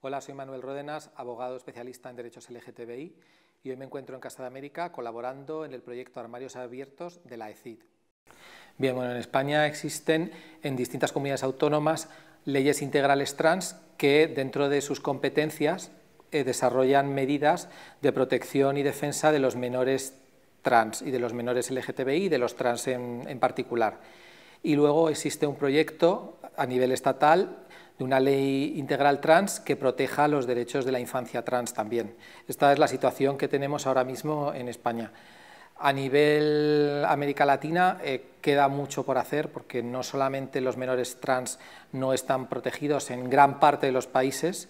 Hola, soy Manuel Ródenas, abogado especialista en derechos LGTBI y hoy me encuentro en Casa de América colaborando en el proyecto Armarios Abiertos de la ECID. Bien, bueno, en España existen en distintas comunidades autónomas leyes integrales trans que dentro de sus competencias eh, desarrollan medidas de protección y defensa de los menores trans y de los menores LGTBI y de los trans en particular. Y luego existe un proyecto a nivel estatal de una ley integral trans que proteja los derechos de la infancia trans también. Esta es la situación que tenemos ahora mismo en España. A nivel América Latina eh, queda mucho por hacer porque no solamente los menores trans no están protegidos en gran parte de los países,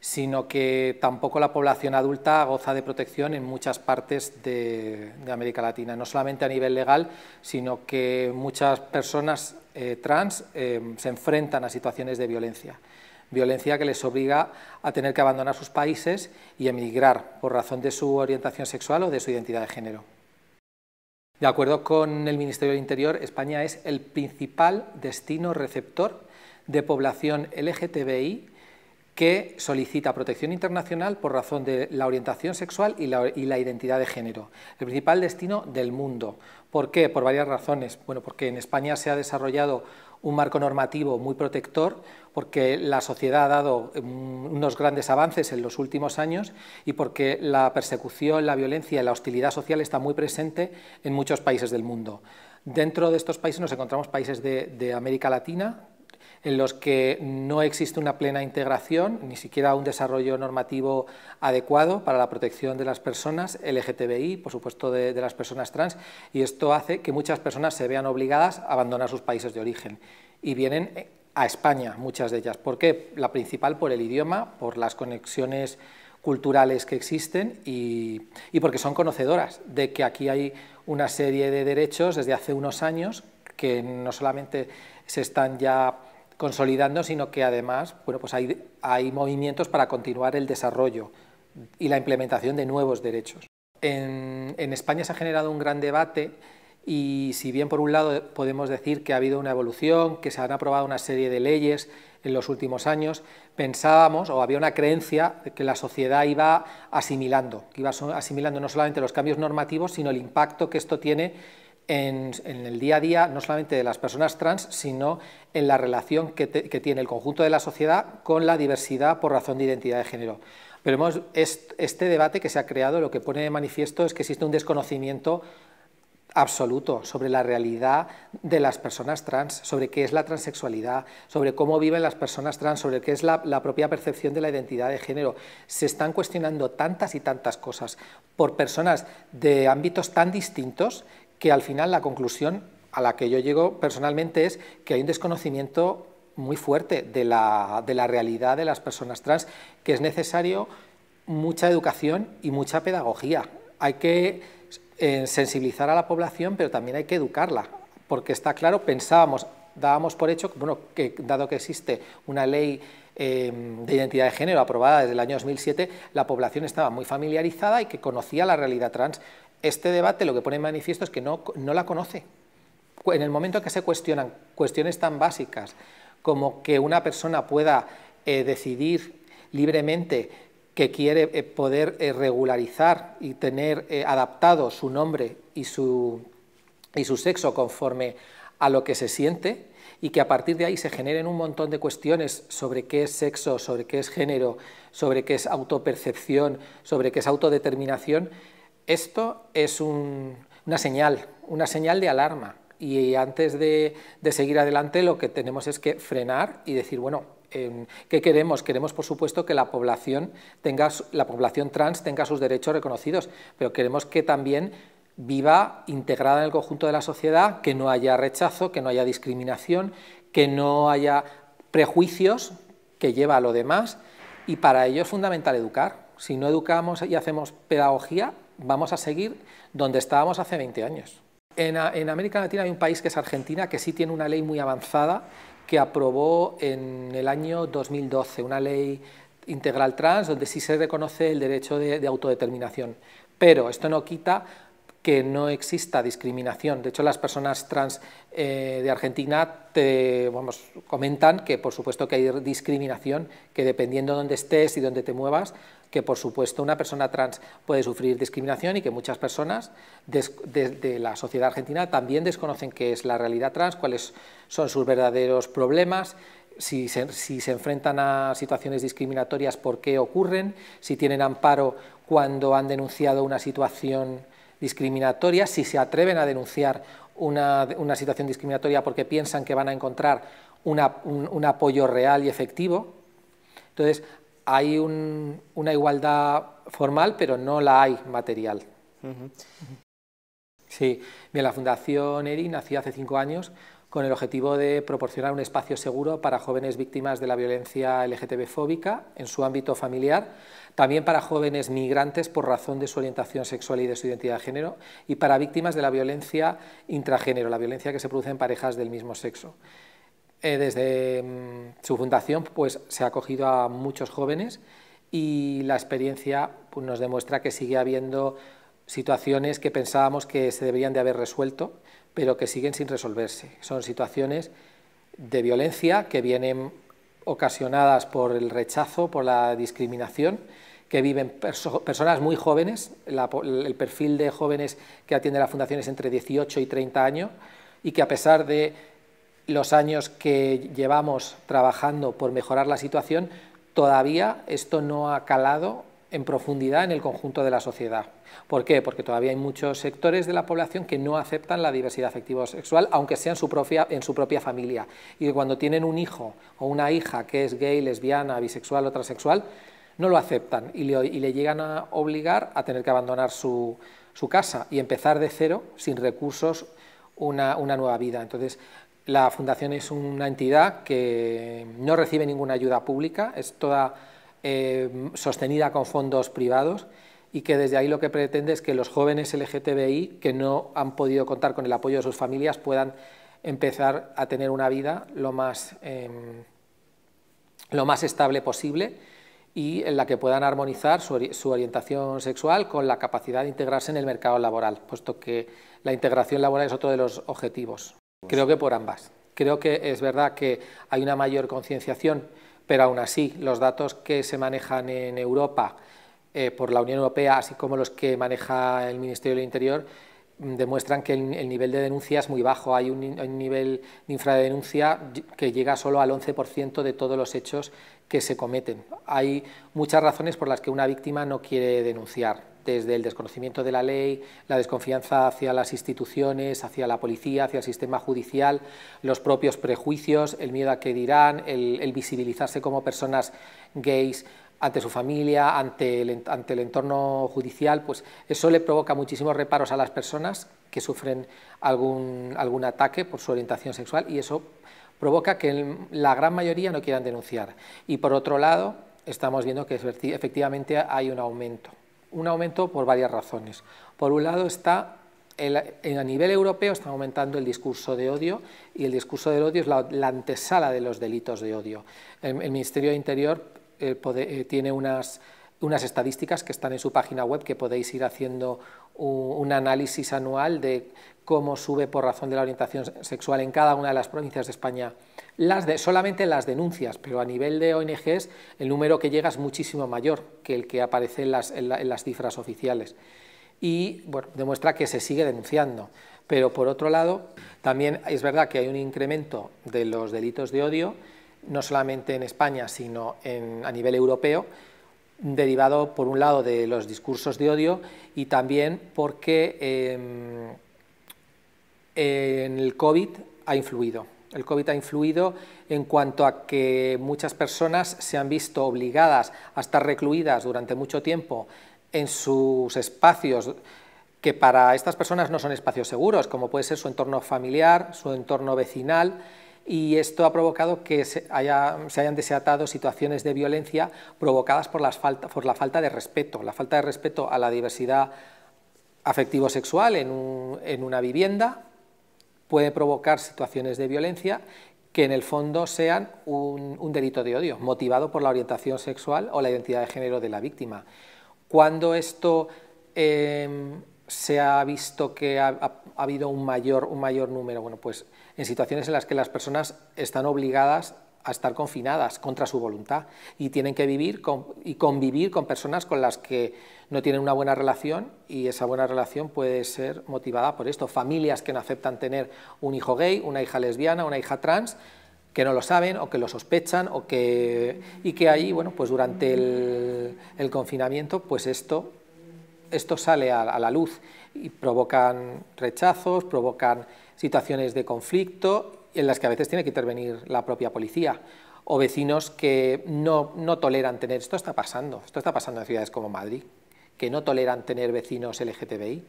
sino que tampoco la población adulta goza de protección en muchas partes de, América Latina, no solamente a nivel legal, sino que muchas personas eh, trans eh, se enfrentan a situaciones de violencia, violencia que les obliga a tener que abandonar sus países y emigrar por razón de su orientación sexual o de su identidad de género. De acuerdo con el Ministerio del Interior, España es el principal destino receptor de población LGTBI que solicita protección internacional por razón de la orientación sexual y la, identidad de género, el principal destino del mundo. ¿Por qué? Por varias razones. Bueno, porque en España se ha desarrollado un marco normativo muy protector, porque la sociedad ha dado mm, unos grandes avances en los últimos años y porque la persecución, la violencia y la hostilidad social está muy presente en muchos países del mundo. Dentro de estos países nos encontramos países de América Latina, en los que no existe una plena integración, ni siquiera un desarrollo normativo adecuado para la protección de las personas LGTBI, por supuesto de, las personas trans, y esto hace que muchas personas se vean obligadas a abandonar sus países de origen y vienen eh, a España, muchas de ellas. ¿Por qué? La principal por el idioma, por las conexiones culturales que existen y, y, porque son conocedoras de que aquí hay una serie de derechos desde hace unos años que no solamente se están ya consolidando, sino que además bueno, pues hay, movimientos para continuar el desarrollo y la implementación de nuevos derechos. En, en, España se ha generado un gran debate y si bien por un lado podemos decir que ha habido una evolución, que se han aprobado una serie de leyes en los últimos años, pensábamos o había una creencia de que la sociedad iba asimilando, que iba asimilando no solamente los cambios normativos, sino el impacto que esto tiene en, el día a día, no solamente de las personas trans, sino en la relación que, tiene el conjunto de la sociedad con la diversidad por razón de identidad de género. Pero este debate que se ha creado lo que pone de manifiesto es que existe un desconocimiento absoluto sobre la realidad de las personas trans, sobre qué es la transexualidad, sobre cómo viven las personas trans, sobre qué es la, propia percepción de la identidad de género. Se están cuestionando tantas y tantas cosas por personas de ámbitos tan distintos que al final la conclusión a la que yo llego personalmente es que hay un desconocimiento muy fuerte de la, realidad de las personas trans, que es necesario mucha educación y mucha pedagogía. Hay que eh, sensibilizar a la población, pero también hay que educarla, porque está claro, pensábamos, dábamos por hecho, bueno, que dado que existe una ley eh, de identidad de género aprobada desde el año 2007, la población estaba muy familiarizada y que conocía la realidad trans este debate lo que pone en manifiesto es que no, la conoce. En el momento en que se cuestionan cuestiones tan básicas como que una persona pueda eh, decidir libremente que quiere eh, poder eh, regularizar y tener adaptado su nombre y su, y su sexo conforme a lo que se siente y que a partir de ahí se generen un montón de cuestiones sobre qué es sexo, sobre qué es género, sobre qué es autopercepción, sobre qué es autodeterminación, esto es una señal, una señal de alarma. Y antes de, seguir adelante lo que tenemos es que frenar y decir, bueno, em, ¿qué queremos? Queremos, por supuesto, que la población, la población trans tenga sus derechos reconocidos, pero queremos que también viva integrada en el conjunto de la sociedad, que no haya rechazo, que no haya discriminación, que no haya prejuicios que lleva a lo demás, y para ello es fundamental educar. Si no educamos y hacemos pedagogía, vamos a seguir donde estábamos hace 20 años. En, América Latina hay un país que es Argentina, que sí tiene una ley muy avanzada que aprobó en el año 2012, una ley integral trans, donde sí se reconoce el derecho de autodeterminación. Pero esto no quita que no exista discriminación. De hecho, las personas trans eh, de Argentina te, vamos, comentan que por supuesto que hay discriminación, que dependiendo de dónde estés y dónde te muevas, que por supuesto una persona trans puede sufrir discriminación y que muchas personas de, la sociedad argentina también desconocen qué es la realidad trans, cuáles son sus verdaderos problemas, si si se enfrentan a situaciones discriminatorias, por qué ocurren, si tienen amparo cuando han denunciado una situación discriminatoria, si se atreven a denunciar una, situación discriminatoria porque piensan que van a encontrar un, apoyo real y efectivo. Entonces, hay una igualdad formal, pero no la hay material. Sí, bien, la Fundación ERI nació hace cinco años con el objetivo de proporcionar un espacio seguro para jóvenes víctimas de la violencia LGTB-fóbica en su ámbito familiar, también para jóvenes migrantes por razón de su orientación sexual y de su identidad de género, y para víctimas de la violencia intragénero, la violencia que se produce en parejas del mismo sexo. Eh, desde mm, su fundación pues, se ha acogido a muchos jóvenes y la experiencia pues, nos demuestra que sigue habiendo situaciones que pensábamos que se deberían de haber resuelto pero que siguen sin resolverse. Son situaciones de violencia que vienen ocasionadas por el rechazo, por la discriminación, que viven personas muy jóvenes, el perfil de jóvenes que atiende la Fundación es entre 18 y 30 años, y que a pesar de los años que llevamos trabajando por mejorar la situación, todavía esto no ha calado en profundidad en el conjunto de la sociedad. ¿Por qué? Porque todavía hay muchos sectores de la población que no aceptan la diversidad afectivo-sexual, aunque sea en su, propia, familia. Y cuando tienen un hijo o una hija que es gay, lesbiana, bisexual o transexual, no lo aceptan y le, llegan a obligar a tener que abandonar su, casa y empezar de cero, sin recursos, una, nueva vida. Entonces, la fundación es una entidad que no recibe ninguna ayuda pública, es toda eh, sostenida con fondos privados y que desde ahí lo que pretende es que los jóvenes LGTBI que no han podido contar con el apoyo de sus familias puedan empezar a tener una vida lo más, em, lo más estable posible y en la que puedan armonizar su, su, orientación sexual con la capacidad de integrarse en el mercado laboral, puesto que la integración laboral es otro de los objetivos. Creo que por ambas. Creo que es verdad que hay una mayor concienciación, pero aún así los datos que se manejan en Europa eh, por la Unión Europea, así como los que maneja el Ministerio del Interior, mm, demuestran que el, nivel de denuncia es muy bajo. Hay un, nivel de infradenuncia que llega solo al 11% de todos los hechos que se cometen. Hay muchas razones por las que una víctima no quiere denunciar desde el desconocimiento de la ley, la desconfianza hacia las instituciones, hacia la policía, hacia el sistema judicial, los propios prejuicios, el miedo a que dirán, el visibilizarse como personas gays ante su familia, ante el, ante el entorno judicial, pues eso le provoca muchísimos reparos a las personas que sufren algún, algún ataque por su orientación sexual y eso provoca que la gran mayoría no quieran denunciar. Y por otro lado, estamos viendo que efectivamente hay un aumento, un aumento por varias razones. Por un lado está a nivel europeo está aumentando el discurso de odio y el discurso del odio es la, antesala de los delitos de odio. El, el, Ministerio de Interior eh, eh, tiene unas, estadísticas que están en su página web que podéis ir haciendo un, análisis anual de cómo sube por razón de la orientación sexual en cada una de las provincias de España. solamente las denuncias, pero a nivel de ONGs el número que llega es muchísimo mayor que el que aparece en las, cifras oficiales. Y demuestra que se sigue denunciando. Pero por otro lado, también es verdad que hay un incremento de los delitos de odio no solamente en España, sino a nivel europeo, derivado por un lado de los discursos de odio y también porque em, en el COVID ha influido. El COVID ha influido en cuanto a que muchas personas se han visto obligadas a estar recluidas durante mucho tiempo en sus espacios que para estas personas no son espacios seguros, como puede ser su entorno familiar, su entorno vecinal, y esto ha provocado que se, hayan desatado situaciones de violencia provocadas por, las por la falta de respeto, la falta de respeto a la diversidad afectivo-sexual en, una vivienda puede provocar situaciones de violencia que en el fondo sean un, delito de odio, motivado por la orientación sexual o la identidad de género de la víctima. Cuando esto eh, se ha visto que ha, ha habido un mayor, un mayor número, bueno, pues en situaciones en las que las personas están obligadas a estar confinadas contra su voluntad y tienen que vivir y convivir con personas con las que no tienen una buena relación y esa buena relación puede ser motivada por esto. Familias que no aceptan tener un hijo gay, una hija lesbiana, una hija trans, que no lo saben o que lo sospechan y que ahí, bueno, pues durante el, confinamiento, pues esto, esto sale a la luz y provocan rechazos, provocan situaciones de conflicto en las que a veces tiene que intervenir la propia policía o vecinos que no, toleran tener, esto está pasando, esto está pasando en ciudades como Madrid, que no toleran tener vecinos LGTBI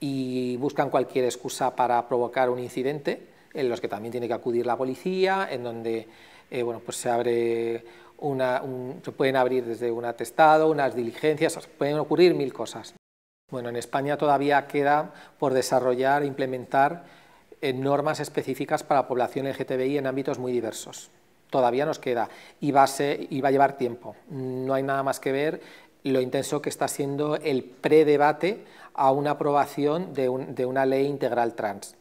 y buscan cualquier excusa para provocar un incidente en los que también tiene que acudir la policía, en donde eh, bueno, pues se abre una, se pueden abrir desde un atestado, unas diligencias, pueden ocurrir mil cosas. Bueno, en España todavía queda por desarrollar e implementar eh, normas específicas para la población LGTBI en ámbitos muy diversos. Todavía nos queda y va, a llevar tiempo. Mm, no hay nada más que ver lo intenso que está siendo el predebate a una aprobación de una ley integral trans.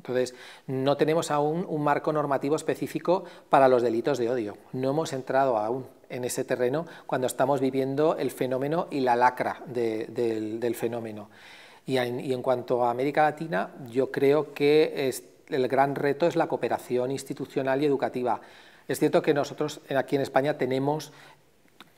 Entonces, no tenemos aún un marco normativo específico para los delitos de odio. No hemos entrado aún en ese terreno cuando estamos viviendo el fenómeno y la lacra del, fenómeno. Y en, cuanto a América Latina, yo creo que el gran reto es la cooperación institucional y educativa. Es cierto que nosotros aquí en España tenemos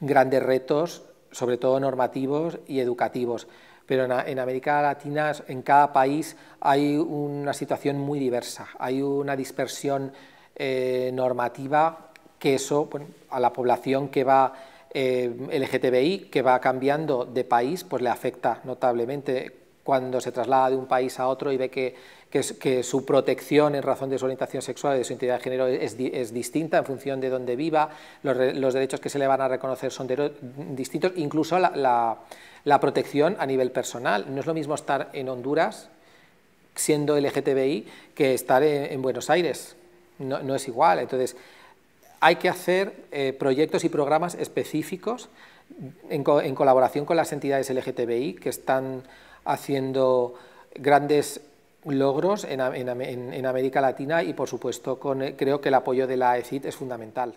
grandes retos, sobre todo normativos y educativos pero en, América Latina, en cada país, hay una situación muy diversa, hay una dispersión eh, normativa que eso, a la población que va eh, LGTBI, que va cambiando de país, pues le afecta notablemente cuando se traslada de un país a otro y ve que, que, su protección en razón de su orientación sexual y de su identidad de género es, es distinta en función de donde viva, los, derechos que se le van a reconocer son distintos, incluso la, protección a nivel personal. No es lo mismo estar en Honduras siendo LGTBI que estar en, Buenos Aires. No, es igual. Entonces, hay que hacer eh, proyectos y programas específicos en, en, colaboración con las entidades LGTBI que están haciendo grandes logros en, América Latina y, por supuesto, con, eh, creo que el apoyo de la ECIT es fundamental.